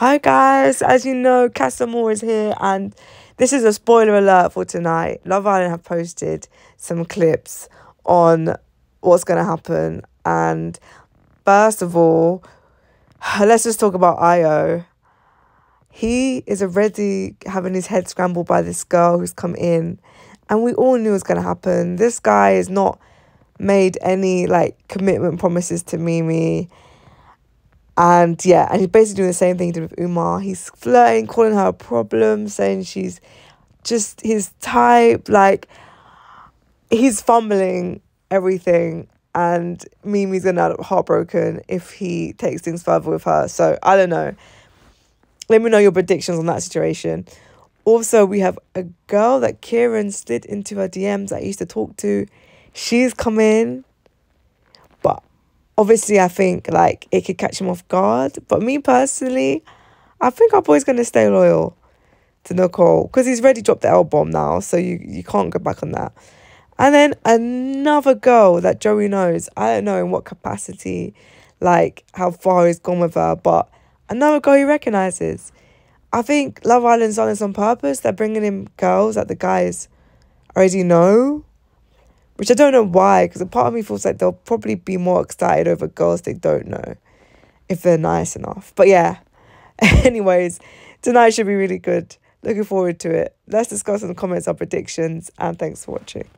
Hi guys, as you know, Casa Moore is here and this is a spoiler alert for tonight. Love Island have posted some clips on what's going to happen and first of all, let's just talk about Io. He is already having his head scrambled by this girl who's come in and we all knew it was going to happen. This guy has not made any like commitment promises to Mimi. And yeah, and he's basically doing the same thing he did with Umar. He's flirting, calling her a problem, saying she's just his type. Like, he's fumbling everything. And Mimi's gonna end up heartbroken if he takes things further with her. So I don't know. Let me know your predictions on that situation. Also, we have a girl that Kieran slid into her DMs that I used to talk to. She's come in obviously, I think like it could catch him off guard. But me personally, I think our boy's gonna stay loyal to Nicole because he's already dropped the L bomb now, so you you can't go back on that. And then another girl that Joey knows, I don't know in what capacity, like how far he's gone with her, but another girl he recognizes. I think Love Island's done this on purpose. They're bringing in girls that the guys already know which I don't know why, because a part of me feels like they'll probably be more excited over girls they don't know if they're nice enough. But yeah, anyways, tonight should be really good. Looking forward to it. Let's discuss in the comments our predictions, and thanks for watching.